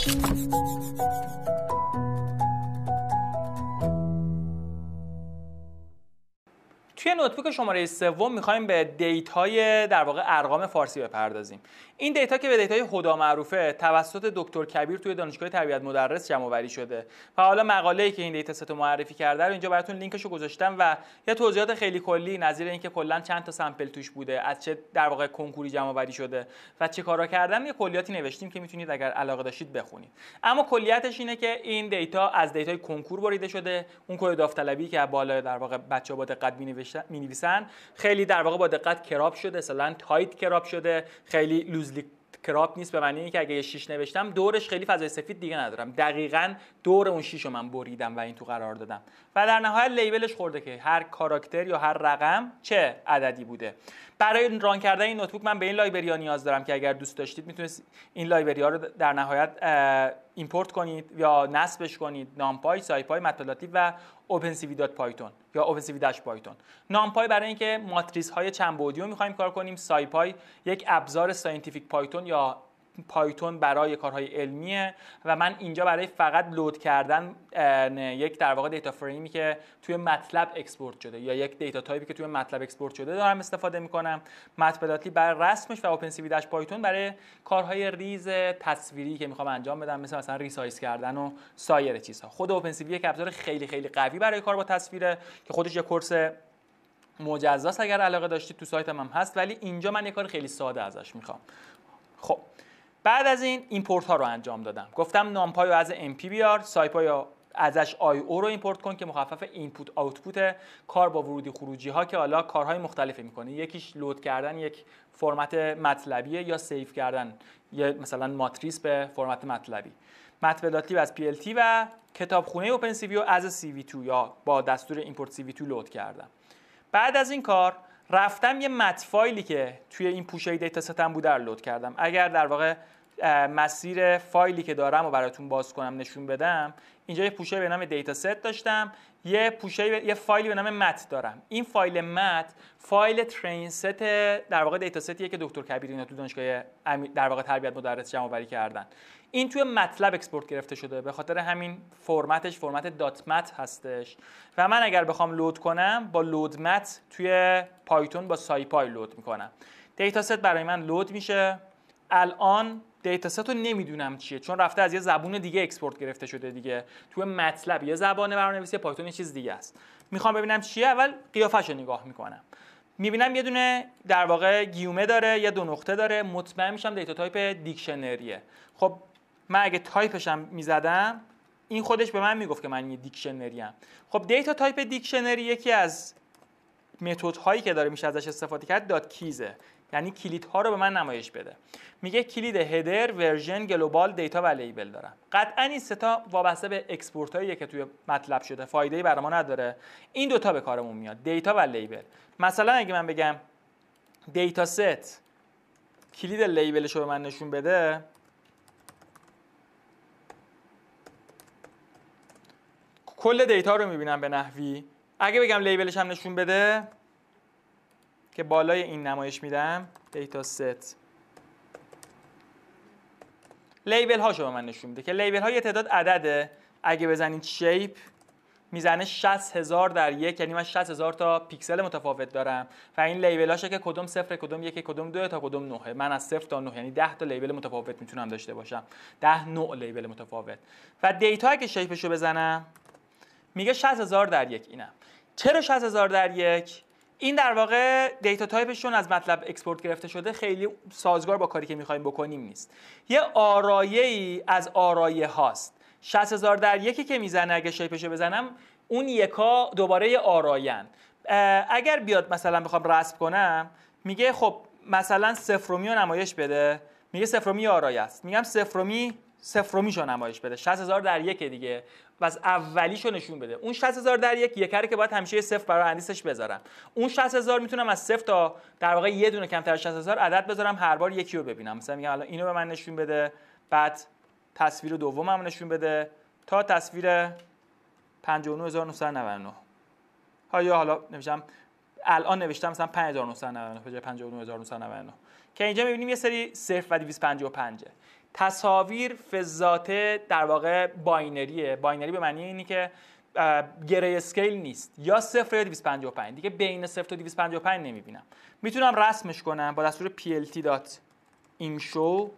Thank you. توی نوتبوک شماره سوم میخوایم به دیتای در واقع ارقام فارسی بپردازیم این دیتا که به دیتای خدا معروفه توسط دکتر کبیر توی دانشگاه طبیعت مدرس جمع آوری شده و حالا ای که این دیتا ست معرفی کرده رو اینجا براتون لینکش رو گذاشتم و یه توضیحات خیلی کلی نظیر اینکه کلا چند تا سمپل توش بوده از چه در واقع کنکوری جمع آوری شده و چه کارا کردن یه کلیاتی نوشتیم که میتونید اگر علاقه داشتید بخونید اما کلیتش اینه که این دیتا از دیتای کنکور بریده شده اون کد داوطلبی که بالا در واقع بچه‌ها با دقت می نویسن خیلی در واقع با دقت کراپ شده مثلا تایت کراپ شده خیلی لوزلی کراپ نیست به معنی اینکه اگه یه شیش نوشتم دورش خیلی فضای سفید دیگه ندارم دقیقا دور اون شیش رو من بریدم و این تو قرار دادم و در نهایت لیبلش خورده که هر کاراکتر یا هر رقم چه عددی بوده برای ران کردن این نوتبوک من به این لایبری ها نیاز دارم که اگر دوست داشتید میتونید این لایبری ها رو در نهایت ایمپورت کنید یا نصبش کنید نامپای سایپای متلاتی و پایتون یا پایتون پایتون نامپای برای اینکه ماتریس های چند بعدی رو میخوایم کار کنیم سایپای یک ابزار ساینتیفیک پایتون یا پایتون برای کارهای علمیه و من اینجا برای فقط لود کردن یک در واقع دیتا فریمی که توی مطلب اکسپورت شده یا یک دیتا تایپی که توی مطلب اکسپورت شده دارم استفاده میکنم متپداتلی برای رسمش و اوپن سی پایتون برای کارهای ریز تصویری که میخوام انجام بدم مثل مثلا ریسایز کردن و سایر چیزها خود اوپن سی یک ابزار خیلی خیلی قوی برای کار با تصویره که خودش یه کورس مجزاست اگر علاقه داشتید تو سایت هم هست ولی اینجا من یه کار خیلی ساده ازش میخوام خب بعد از این ایمپورت ها رو انجام دادم گفتم نامپای رو از ام پی بیار ازش آی او رو ایمپورت کن که مخفف اینپوت آوتپوت کار با ورودی خروجی ها که حالا کارهای مختلفی میکنه یکیش لود کردن یک فرمت مطلبی یا سیف کردن یا مثلا ماتریس به فرمت مطلبی از از PLT و کتابخونه اوپن سی ویو از CV2 یا با دستور ایمپورت وی 2 لود کردم بعد از این کار رفتم یه مت فایلی که توی این پوشه دیتا ستم بود لود کردم اگر در واقع مسیر فایلی که دارم و براتون باز کنم نشون بدم اینجا یه پوشه به نام دیتا ست داشتم یه پوشه یه فایلی به نام مت دارم این فایل مت فایل ترین ست در واقع دیتا ستیه که دکتر کبیر اینا تو دانشگاه در واقع تربیت مدرس جمع آوری کردن این توی مطلب اکسپورت گرفته شده به خاطر همین فرمتش فرمت دات مت هستش و من اگر بخوام لود کنم با لود مت توی پایتون با سایپای لود میکنم دیتا ست برای من لود میشه الان ست رو نمیدونم چیه چون رفته از یه زبون دیگه اکسپورت گرفته شده دیگه توی مطلب یه زبان برنامه‌نویسی پایتون یه چیز دیگه است میخوام ببینم چیه اول قیافش رو نگاه میکنم میبینم یه دونه در واقع گیومه داره یه دو نقطه داره مطمئن میشم دیتا تایپ دیکشنریه خب من اگه تایپشم میزدم این خودش به من میگفت که من یه دیکشنری ام خب دیتا تایپ دیکشنری یکی از متد هایی که داره میشه ازش استفاده کرد دات کیزه یعنی کلیدها رو به من نمایش بده میگه کلید هدر ورژن گلوبال دیتا و لیبل دارم قطعا این سه تا وابسته به اکسپورت هایی که توی مطلب شده فایده ای برای ما نداره این دوتا به کارمون میاد دیتا و لیبل مثلا اگه من بگم دیتا ست کلید لیبلش رو به من نشون بده کل دیتا رو میبینم به نحوی اگه بگم لیبلش هم نشون بده که بالای این نمایش میدم دیتا ست لیبل هاشو به من نشون میده که لیبل ها یه تعداد عدده اگه بزنید شیپ میزنه 60 هزار در یک یعنی من 60 هزار تا پیکسل متفاوت دارم و این لیبل هاشه که کدوم صفر کدوم یک کدوم دو تا کدوم نه. من از صفر تا نه یعنی 10 تا لیبل متفاوت میتونم داشته باشم 10 نوع لیبل متفاوت و دیتا که شیپشو بزنم میگه 60 هزار در یک اینم چرا 60 هزار در یک این در واقع دیتا تایپشون از مطلب اکسپورت گرفته شده خیلی سازگار با کاری که میخوایم بکنیم نیست یه آرایه ای از آرایه هاست هزار در یکی که میزنه اگه شیپشو بزنم اون یکا دوباره آراین اگر بیاد مثلا بخوام رسم کنم میگه خب مثلا سفرومی رو نمایش بده میگه سفرومی آرای است میگم سفرومی صفر رو میشه نمایش بده 60000 در یک دیگه و از اولیشو نشون بده اون 60000 در یک یکره که باید همیشه صفر برای اندیسش بذارم اون 60000 میتونم از صفر تا در واقع یه دونه کمتر از 60000 عدد بذارم هر بار یکی رو ببینم مثلا میگم الان اینو به من نشون بده بعد تصویر دومم نشون بده تا تصویر 59999 ها یا حالا نمیشم الان نوشتم مثلا 5999 به جای 59999 که اینجا میبینیم یه سری صفر و 255 تصاویر فضات در واقع باینریه باینری به معنی اینه که گری اسکیل نیست یا صفر یا 255 دیگه بین صفر تا 255 نمیبینم میتونم رسمش کنم با دستور plt.imshow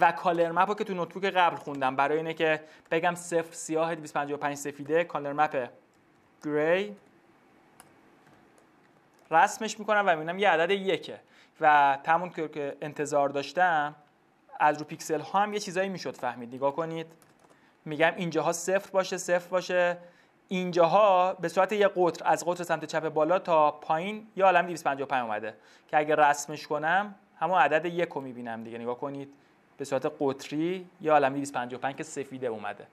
و کالر مپ که تو نوتبوک قبل خوندم برای اینه که بگم صفر سیاه 255 سفیده کالر مپ گری رسمش میکنم و میبینم یه عدد یکه و تمون که انتظار داشتم از رو پیکسل ها هم یه چیزایی میشد فهمید نگاه کنید میگم اینجاها صفر باشه صفر باشه اینجاها به صورت یه قطر از قطر سمت چپ بالا تا پایین یه عالم 255 اومده که اگه رسمش کنم همون عدد یک رو میبینم دیگه نگاه کنید به صورت قطری یه عالم 255 که سفیده اومده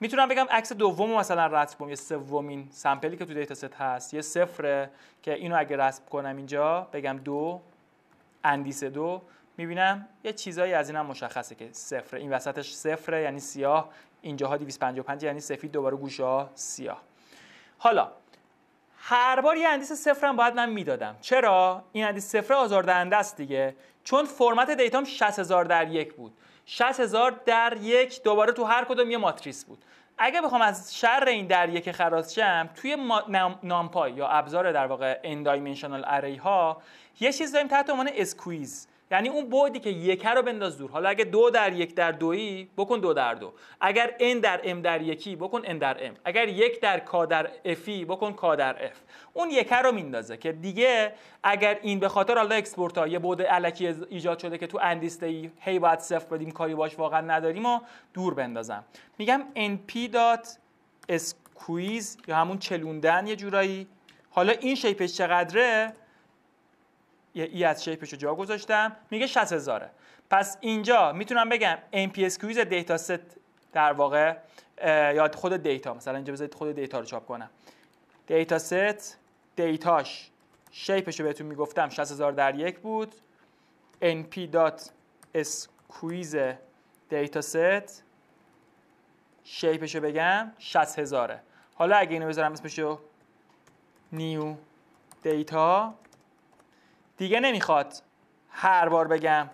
میتونم بگم عکس دوم مثلا رسم کنم یه سومین سمپلی که تو دیتا ست هست یه صفره که اینو اگه رسم کنم اینجا بگم دو اندیس دو میبینم یه چیزایی از اینم مشخصه که صفره این وسطش صفره یعنی سیاه اینجاها 255 یعنی سفید دوباره گوشه ها سیاه حالا هر بار یه اندیس صفرم باید من میدادم چرا این اندیس صفر آزاردهنده است دیگه چون فرمت دیتام 60000 در یک بود 60000 در یک دوباره تو هر کدوم یه ماتریس بود اگه بخوام از شر این در یک خلاص شم توی نامپای یا ابزار در واقع ان ها یه چیز داریم تحت عنوان اسکویز یعنی اون بعدی که یک رو بنداز دور حالا اگه دو در یک در دوی بکن دو در دو اگر n در m در یکی بکن n در m اگر یک در k در fی بکن k در f اون یک رو میندازه که دیگه اگر این به خاطر حالا اکسپورت ها یه بعد علکی ایجاد شده که تو اندیسته ای هی باید صفر بدیم کاری باش واقعا نداریم و دور بندازم میگم np دات اسکویز یا همون چلوندن یه جورایی حالا این شیپش چقدره یه ای از شیپش رو جا گذاشتم میگه 60 هزاره پس اینجا میتونم بگم کویز دیتا ست در واقع یا خود دیتا مثلا اینجا بذارید خود دیتا رو چاپ کنم دیتا ست دیتاش شیپش رو بهتون میگفتم 60000 در یک بود np.squeeze دات دیتا ست شیپش رو بگم 60000 حالا اگه اینو بذارم اسمش رو نیو دیتا دیگه نمیخواد هر بار بگم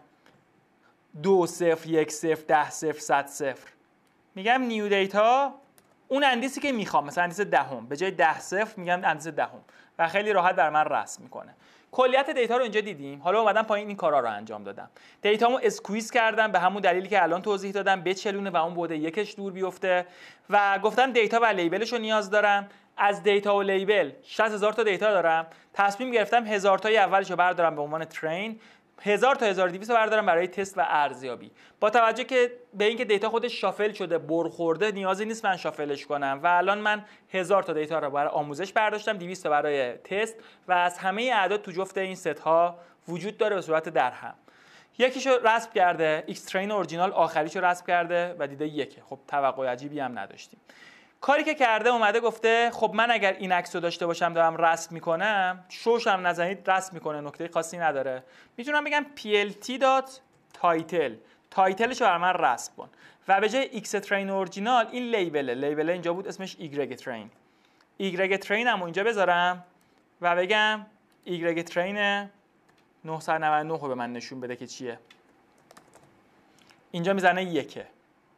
دو صفر یک صفر ده صفر صد صفر میگم نیو دیتا اون اندیسی که میخوام مثلا اندیس دهم ده به جای ده صفر میگم اندیس دهم ده و خیلی راحت بر من رسم میکنه کلیت دیتا رو اینجا دیدیم حالا اومدم پایین این کارا رو انجام دادم دیتامو اسکویز کردم به همون دلیلی که الان توضیح دادم بچلونه و اون بوده یکش دور بیفته و گفتم دیتا و لیبلش رو نیاز دارم از دیتا و لیبل 60000 تا دیتا دارم تصمیم گرفتم هزار تای اولش رو بردارم به عنوان ترین 1000 تا 1200 بردارم برای تست و ارزیابی با توجه که به اینکه دیتا خودش شافل شده برخورده نیازی نیست من شافلش کنم و الان من 1000 تا دیتا رو برای آموزش برداشتم 200 برای تست و از همه اعداد تو جفت این ست ها وجود داره به صورت درهم یکیشو رسم کرده ایکس ترین اورجینال آخریشو رسم کرده و دیده یکه خب توقع عجیبی هم نداشتیم کاری که کرده اومده گفته خب من اگر این عکس رو داشته باشم دارم رسم میکنم شوش هم نزنید رسم میکنه نکته خاصی نداره میتونم بگم plt Title تایتل تایتلش رو بر من رسم کن و به جای x ترین اورجینال این لیبله لیبله اینجا بود اسمش y train y train هم اینجا بذارم و بگم y ترین 999 رو به من نشون بده که چیه اینجا میزنه یکه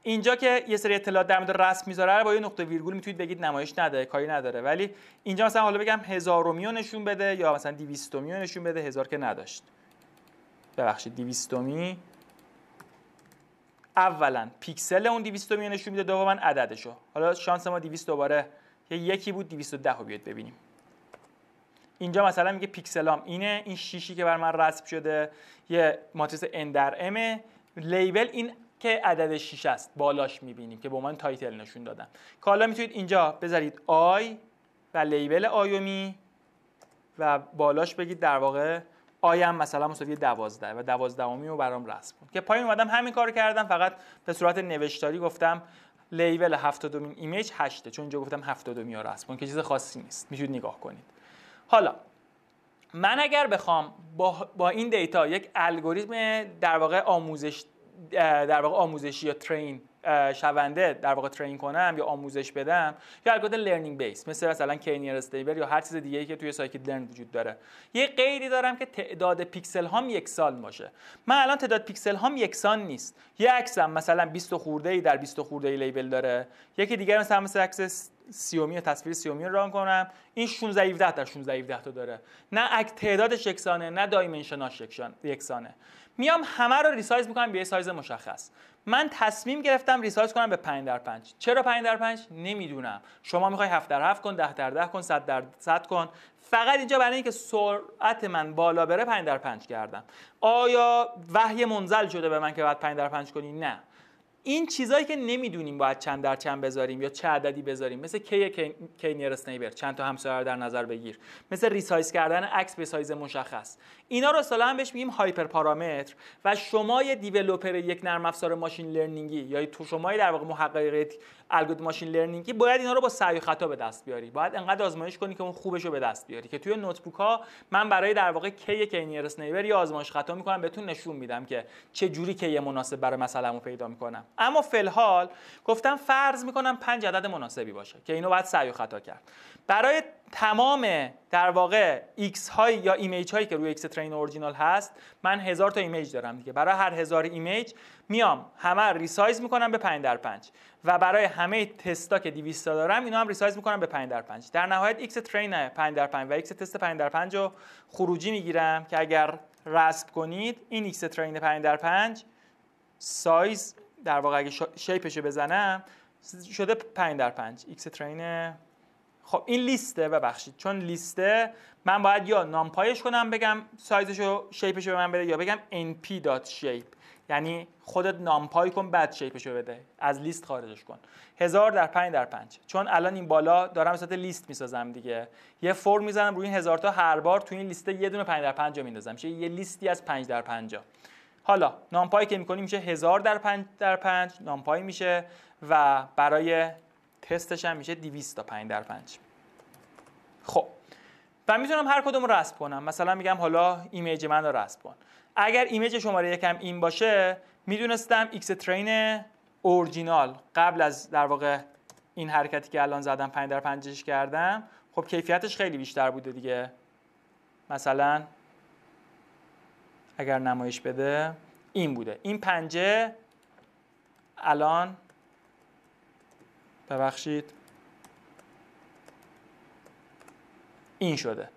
اینجا که یه سری اطلاعات در مورد رسم میذاره با یه نقطه ویرگول میتونید بگید نمایش نداره کاری نداره ولی اینجا مثلا حالا بگم میو نشون بده یا مثلا میو نشون بده هزار که نداشت ببخشید می اولا پیکسل اون 200 نشون میده دوما عددشو حالا شانس ما دیویست دوباره یه یکی بود ده رو بیاد ببینیم اینجا مثلا میگه پیکسلام اینه این شیشی که بر من رسم شده یه ماتریس n در لیبل این که عدد 6 است بالاش میبینیم که به من عنوان تایتل نشون دادم کالا میتونید اینجا بذارید آی و لیبل آیومی و بالاش بگید در واقع آیم مثلا مساوی 12 و دوازدهمی رو برام رسم کن که پایین اومدم همین کار کردم فقط به صورت نوشتاری گفتم لیبل 72 ایمیج 8 چون اینجا گفتم 72 رو رسم کن که چیز خاصی نیست میتونید نگاه کنید حالا من اگر بخوام با, با این دیتا یک الگوریتم در واقع آموزش در واقع آموزشی یا ترین شونده در واقع ترین کنم یا آموزش بدم یا الگوریتم لرنینگ بیس مثل مثلا کینیر استیبل یا هر چیز دیگه ای که توی سایکل لرن وجود داره یه قیدی دارم که تعداد پیکسل هام یکسان باشه من الان تعداد پیکسل هام یکسان نیست یه عکسم مثلا 20 خورده ای در 20 خورده ای لیبل داره یکی دیگر مثلا مثل عکس سیومی یا تصویر سیومی رو ران کنم این 16 17 در 16 17 تا داره نه تعدادش یکسانه نه دایمنشناش یکسانه میام همه رو ریسایز میکنم به یه سایز مشخص من تصمیم گرفتم ریسایز کنم به 5 در 5 چرا 5 در 5 نمیدونم شما میخوای 7 در 7 کن 10 در 10 کن 100 در 100 کن فقط اینجا برای اینکه سرعت من بالا بره 5 در 5 کردم آیا وحی منزل شده به من که بعد 5 در 5 کنی نه این چیزایی که نمیدونیم باید چند در چند بذاریم یا چه عددی بذاریم مثل کی کی نیرست نیبر چند تا همسایه رو در نظر بگیر مثل ریسایز کردن عکس به سایز مشخص اینا رو هم بهش میگیم هایپر پارامتر و شما یه دیولپر یک نرم افزار ماشین لرنینگی یا تو شما در واقع محقق الگوریتم ماشین لرنینگی باید اینا رو با سعی و خطا به دست بیاری باید انقدر آزمایش کنی که اون خوبش رو به دست بیاری که توی نوتبوک ها من برای در واقع کی کی نیرس نیبر یا آزمایش خطا میکنم بهتون نشون میدم که چه جوری کی مناسب برای مثلا رو پیدا میکنم اما حال، گفتم فرض میکنم پنج عدد مناسبی باشه که اینو باید سعی و خطا کرد برای تمام در واقع ایکس های یا ایمیج هایی که روی ایکس ترین اورجینال هست من هزار تا ایمیج دارم دیگه برای هر هزار ایمیج میام همه ریسایز میکنم به 5 در 5 و برای همه تستا که 200 تا دارم اینا هم ریسایز میکنم به 5 در 5 در نهایت ایکس ترین 5 در 5 و ایکس تست 5 در 5 رو خروجی میگیرم که اگر رسب کنید این ایکس ترین 5 در 5 سایز در واقع اگه شیپش بزنم شده 5 در 5 ایکس ترین خب این لیسته ببخشید چون لیسته من باید یا نامپایش کنم بگم سایزش و شیپش رو به من بده یا بگم np.shape یعنی خودت نامپای کن بعد شیپش بده از لیست خارجش کن هزار در پنج در پنج چون الان این بالا دارم به لیست میسازم دیگه یه فرم میزنم روی این هزار تا هر بار تو این لیسته یه دونه پنج در پنج رو میندازم میشه یه لیستی از پنج در پنج حالا نامپای که میکنیم میشه هزار در پنج در پنج نامپای میشه و برای تستش هم میشه 200 تا 5 در 5 خب و میتونم هر کدوم رو رسم کنم مثلا میگم حالا ایمیج من رو رسم کن اگر ایمیج شماره یکم این باشه میدونستم ایکس ترین اورجینال قبل از در واقع این حرکتی که الان زدم 5 در 5 کردم خب کیفیتش خیلی بیشتر بوده دیگه مثلا اگر نمایش بده این بوده این پنجه الان ببخشید این شده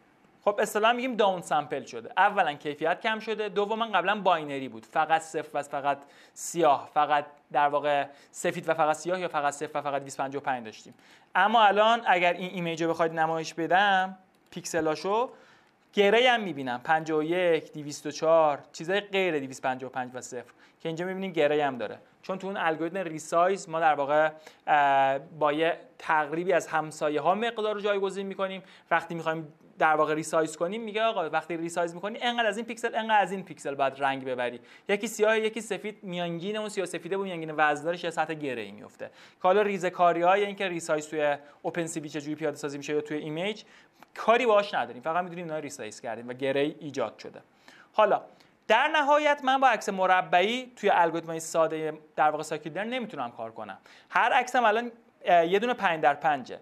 خب اصطلاحا میگیم داون سامپل شده اولا کیفیت کم شده دوما قبلا باینری بود فقط صفر و فقط سیاه فقط در واقع سفید و فقط سیاه یا فقط صفر و فقط 255 داشتیم اما الان اگر این ایمیج رو بخواید نمایش بدم پیکسلاشو گره هم میبینم 51 204 چیزای غیر 255 و صفر که اینجا میبینیم گره هم داره چون تو اون الگوریتم ریسایز ما در واقع با یه تقریبی از همسایه ها مقدار رو جایگزین میکنیم وقتی میخوایم در واقع ریسایز کنیم میگه آقا وقتی ریسایز میکنی انقدر از این پیکسل انقدر از این پیکسل باید رنگ ببری یکی سیاه یکی سفید میانگین اون سیاه سفیده بود میانگین وزدارش یه سطح گره ای میفته که حالا ریزه های اینکه ریسایز توی اوپن سی چه پیاده سازی میشه یا توی ایمیج کاری باهاش نداریم فقط میدونیم اینا ریسایز کردیم و گره ایجاد شده حالا در نهایت من با عکس مربعی توی الگوریتم ساده در واقع نمیتونم کار کنم هر عکسم الان یه دونه 5 در 5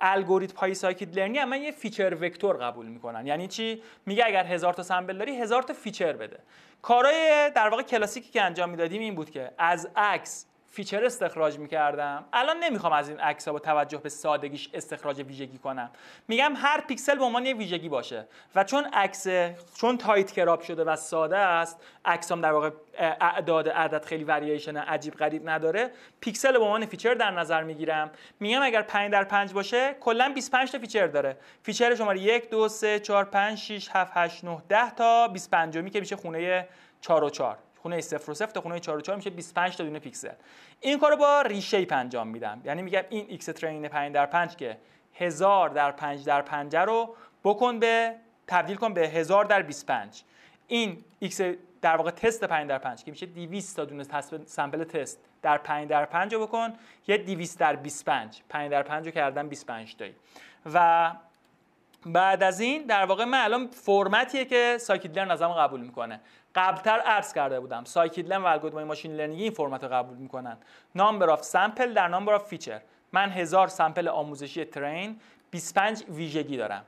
الگوریتم های ساکیت لرنی هم من یه فیچر وکتور قبول میکنن یعنی چی میگه اگر هزار تا سمبل داری هزار تا فیچر بده کارهای در واقع کلاسیکی که انجام میدادیم این بود که از عکس فیچر استخراج میکردم الان نمیخوام از این عکس ها با توجه به سادگیش استخراج ویژگی کنم میگم هر پیکسل به عنوان یه ویژگی باشه و چون عکس چون تایت کراب شده و ساده است عکسام در واقع اعداد عدد خیلی ورییشن عجیب غریب نداره پیکسل به عنوان فیچر در نظر میگیرم میگم اگر 5 در 5 باشه کلا 25 تا فیچر داره فیچر شماره 1 2 3 4 5 6 7 8 9 10 تا 25 می که میشه خونه 4 و 4 خونه 0 و 0 تا خونه 4 و 4 میشه 25 تا دونه پیکسل این کارو با ریشیپ انجام میدم یعنی میگم این ایکس ترین 5 در 5 که 1000 در 5 در 5 رو بکن به تبدیل کن به 1000 در 25 این ایکس در واقع تست 5 در 5 که میشه 200 تا دونه سمپل تست در 5 در 5 رو بکن یه 200 در 25 5 در 5 رو کردم 25 تایی و بعد از این در واقع من الان فرمتیه که ساکیدلر نظام قبول میکنه قبلتر عرض کرده بودم سایکیدلن و الگوریتم ماشین لرنینگ این فرمت رو قبول میکنن نامبر آف سامپل در نامبر آف فیچر من هزار سامپل آموزشی ترین 25 ویژگی دارم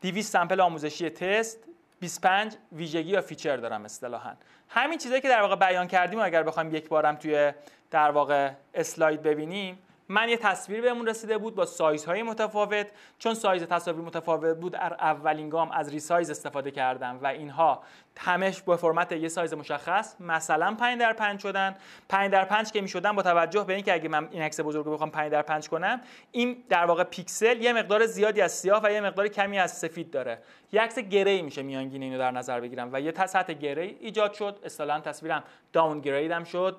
200 سامپل آموزشی تست 25 ویژگی یا فیچر دارم اصطلاحا همین چیزایی که در واقع بیان کردیم اگر بخوایم یک بارم توی در واقع اسلاید ببینیم من یه تصویر بهمون رسیده بود با سایزهای متفاوت چون سایز تصاویر متفاوت بود در اولین گام از ریسایز استفاده کردم و اینها تمش به فرمت یه سایز مشخص مثلا 5 در 5 شدن 5 در 5 که میشدن با توجه به اینکه اگه من این عکس بزرگ رو بخوام 5 در 5 کنم این در واقع پیکسل یه مقدار زیادی از سیاه و یه مقدار کمی از سفید داره یه عکس گری میشه میانگین اینو در نظر بگیرم و یه سطح گری ایجاد شد اصطلاحا تصویرم داون گریدم شد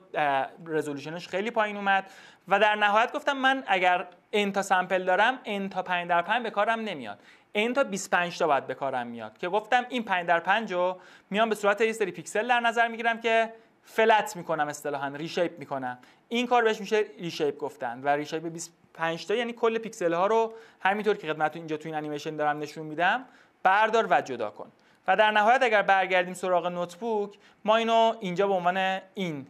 رزولوشنش خیلی پایین اومد و در نهایت گفتم من اگر این تا سمپل دارم این تا 5 در 5 به کارم نمیاد این تا 25 تا باید به کارم میاد که گفتم این 5 در 5 رو میام به صورت یه سری پیکسل در نظر میگیرم که فلت میکنم اصطلاحا ریشیپ میکنم این کار بهش میشه ریشیپ گفتن و ریشیپ 25 تا یعنی کل پیکسل ها رو همینطور که خدمتتون اینجا تو این انیمیشن دارم نشون میدم بردار و جدا کن و در نهایت اگر برگردیم سراغ نوتبوک ما اینو اینجا به عنوان این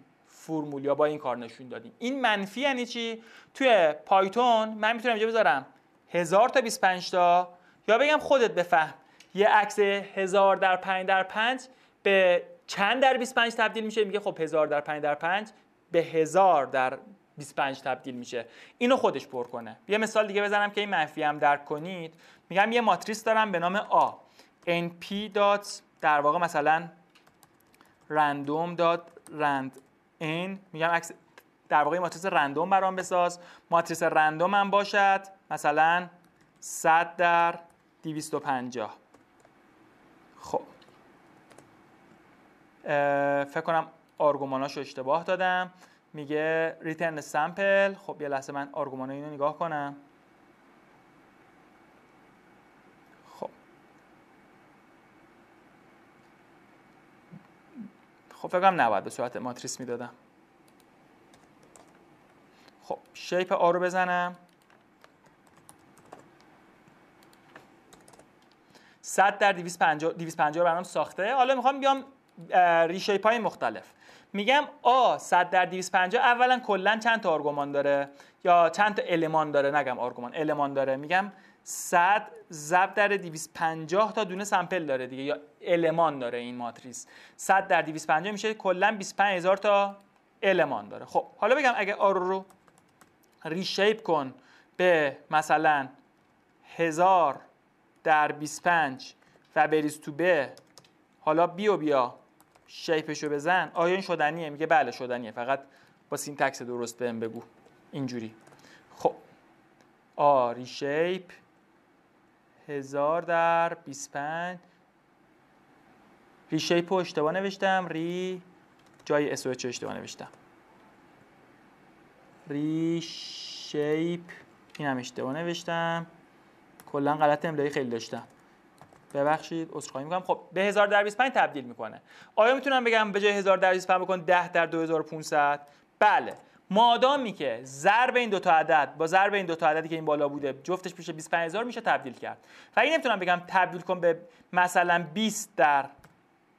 فرمول یا با این کار نشون دادیم این منفی یعنی چی توی پایتون من میتونم اینجا بذارم هزار تا 25 تا یا بگم خودت بفهم یه عکس هزار در 5 در 5 به چند در 25 تبدیل میشه میگه خب هزار در 5 در 5 به هزار در 25 تبدیل میشه اینو خودش پر کنه یه مثال دیگه بزنم که این منفی هم درک کنید میگم یه ماتریس دارم به نام A np در واقع مثلا random این میگم عکس در واقع ماتریس رندوم برام بساز ماتریس رندوم هم باشد مثلا 100 در 250 خب فکر کنم آرگوماناش رو اشتباه دادم میگه ریترن سمپل خب یه لحظه من آرگومانا اینو نگاه کنم خب فکرم 90 به صورت ماتریس میدادم خب شیپ آ رو بزنم 100 در 250 250 برام ساخته حالا میخوام بیام ریشه های مختلف میگم آ 100 در 250 اولا کلا چند تا آرگومان داره یا چند تا المان داره نگم آرگومان المان داره میگم 100 ضرب در 250 تا دونه سمپل داره دیگه یا المان داره این ماتریس 100 در 250 میشه کلا 25000 تا المان داره خب حالا بگم اگه آر رو ریشیپ کن به مثلا 1000 در 25 و بریز تو به حالا بیا بیا رو بزن آیا این شدنیه میگه بله شدنیه فقط با سینتکس درست بهم بگو اینجوری خب آ ریشیپ هزار در 25 ریشه پو اشتباه نوشتم ری جای SOH اشتباه نوشتم ری شیپ این هم اشتباه نوشتم کلا غلط املایی خیلی داشتم ببخشید عذرخواهی میکنم خب به 1000 در 25 تبدیل میکنه آیا میتونم بگم به جای 1000 در 25 بکن 10 در 2500 بله مادامی که ضرب این دو تا عدد با ضرب این دو تا عددی که این بالا بوده جفتش میشه 25000 میشه تبدیل کرد و این نمیتونم بگم تبدیل کن به مثلا 20 در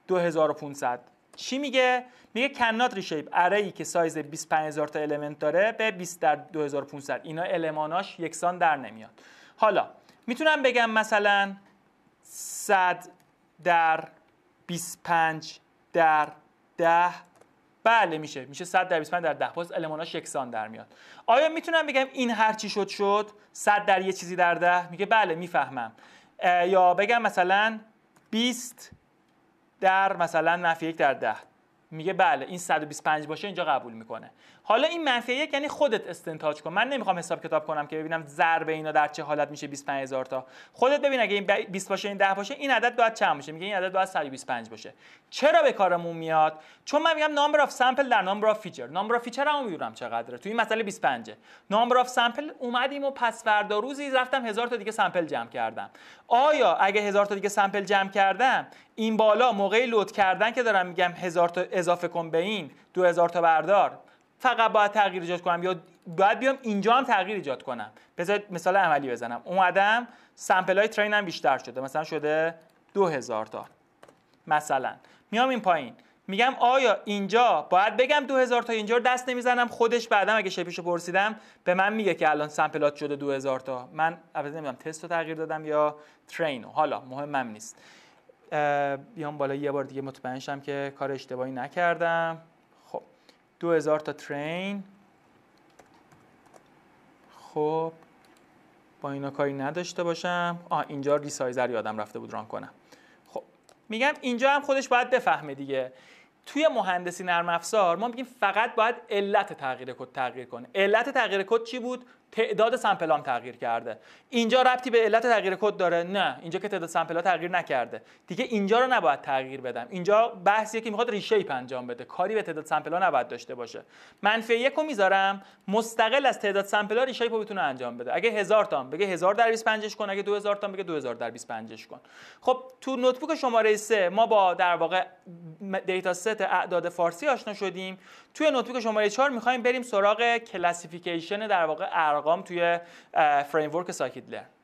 2500 چی میگه میگه کنات ریشیپ اره ای که سایز 25000 تا المنت داره به 20 در 2500 اینا الماناش یکسان در نمیاد حالا میتونم بگم مثلا 100 در 25 در 10 بله میشه میشه 100 در 25 در 10 باز الماناش یکسان در میاد آیا میتونم بگم این هر چی شد شد 100 در یه چیزی در 10 میگه بله میفهمم یا بگم مثلا 20 در مثلا منفی یک در 10 میگه بله این 125 باشه اینجا قبول میکنه حالا این منفی یک یعنی خودت استنتاج کن من نمیخوام حساب کتاب کنم که ببینم ضرب اینا در چه حالت میشه 25000 تا خودت ببین اگه این 20 باشه این 10 باشه این عدد باید چند باشه میگه این عدد باید 125 باشه چرا به کارمون میاد چون من میگم نامبر اف سامپل در نامبر اف فیچر نامبر اف فیچر هم میدونم چقدره تو این مسئله 25 نامبر اف سامپل اومدیم و پس فردا روزی رفتم هزار تا دیگه سامپل جمع کردم آیا اگه هزار تا دیگه سامپل جمع کردم این بالا موقع لود کردن که دارم میگم هزار تا اضافه کن به این 2000 تا بردار فقط باید تغییر ایجاد کنم یا باید بیام اینجا هم تغییر ایجاد کنم بذارید مثال عملی بزنم اومدم سمپل های ترین هم بیشتر شده مثلا شده 2000 تا مثلا میام این پایین میگم آیا اینجا باید بگم 2000 تا اینجا رو دست نمیزنم خودش بعدم اگه شپیشو پرسیدم به من میگه که الان سمپلات شده 2000 تا من البته نمیدونم تست رو تغییر دادم یا ترین حالا مهمم نیست بیام بالا یه بار دیگه مطمئن که کار اشتباهی نکردم 2000 تا ترین خب با اینا کاری نداشته باشم آه اینجا ریسایزر یادم رفته بود ران کنم خب میگم اینجا هم خودش باید بفهمه دیگه توی مهندسی نرم افزار ما میگیم فقط باید علت تغییر کد تغییر کنه علت تغییر کد چی بود تعداد سمپلام تغییر کرده اینجا ربطی به علت تغییر کد داره نه اینجا که تعداد سمپلا تغییر نکرده دیگه اینجا رو نباید تغییر بدم اینجا بحثیه که میخواد ریشیپ انجام بده کاری به تعداد سمپلا نباید داشته باشه منفی یک رو میذارم مستقل از تعداد سمپلا ریشیپ رو بتونه انجام بده اگه هزار تام بگه هزار در 25 کن اگه 2000 تام بگه 2000 در 25 کن خب تو بوک شماره 3 ما با در واقع دیتا ست اعداد فارسی آشنا شدیم توی نوتبوک شماره 4 میخوایم بریم سراغ کلاسیفیکیشن در واقع ارقام توی فریم ورک ساکیت